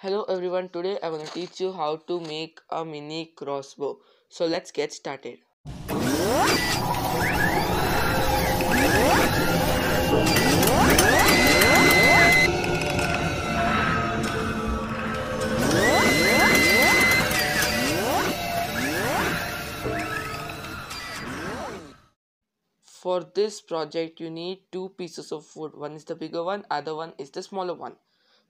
Hello everyone, today I'm going to teach you how to make a mini crossbow. So let's get started. For this project you need two pieces of wood. One is the bigger one, other one is the smaller one.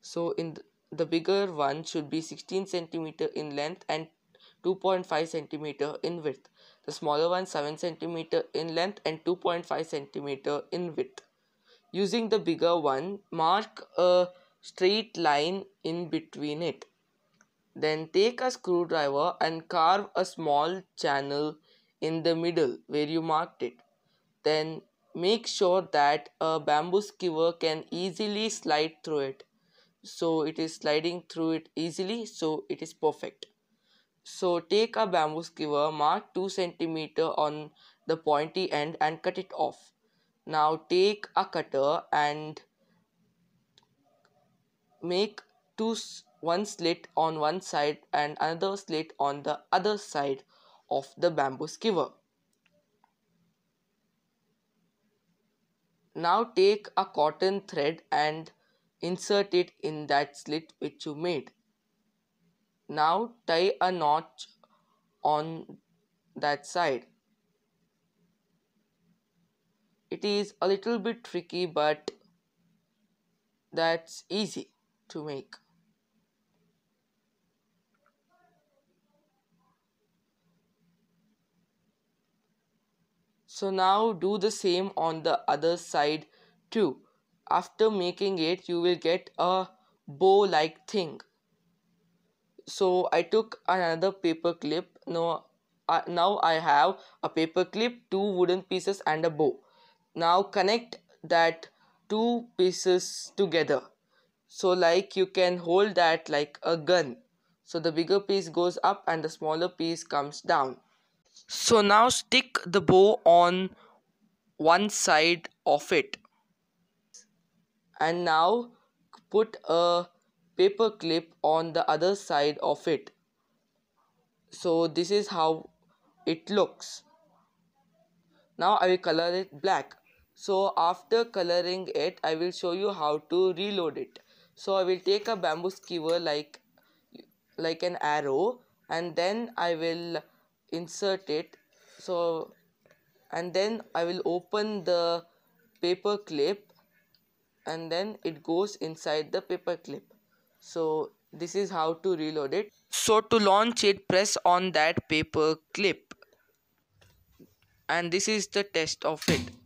So in the bigger one should be 16 centimeter in length and 2.5 centimeter in width. The smaller one 7 centimeter in length and 2.5 centimeter in width. Using the bigger one, mark a straight line in between it. Then take a screwdriver and carve a small channel in the middle where you marked it. Then make sure that a bamboo skewer can easily slide through it so it is sliding through it easily so it is perfect so take a bamboo skewer mark 2 centimeter on the pointy end and cut it off now take a cutter and make two one slit on one side and another slit on the other side of the bamboo skewer now take a cotton thread and insert it in that slit which you made. Now tie a notch on that side. It is a little bit tricky but that's easy to make. So now do the same on the other side too after making it you will get a bow like thing so i took another paper clip now uh, now i have a paper clip two wooden pieces and a bow now connect that two pieces together so like you can hold that like a gun so the bigger piece goes up and the smaller piece comes down so now stick the bow on one side of it and now put a paper clip on the other side of it so this is how it looks now I will color it black so after coloring it I will show you how to reload it so I will take a bamboo skewer like like an arrow and then I will insert it so and then I will open the paper clip and then it goes inside the paper clip. So this is how to reload it. So to launch it press on that paper clip and this is the test of it.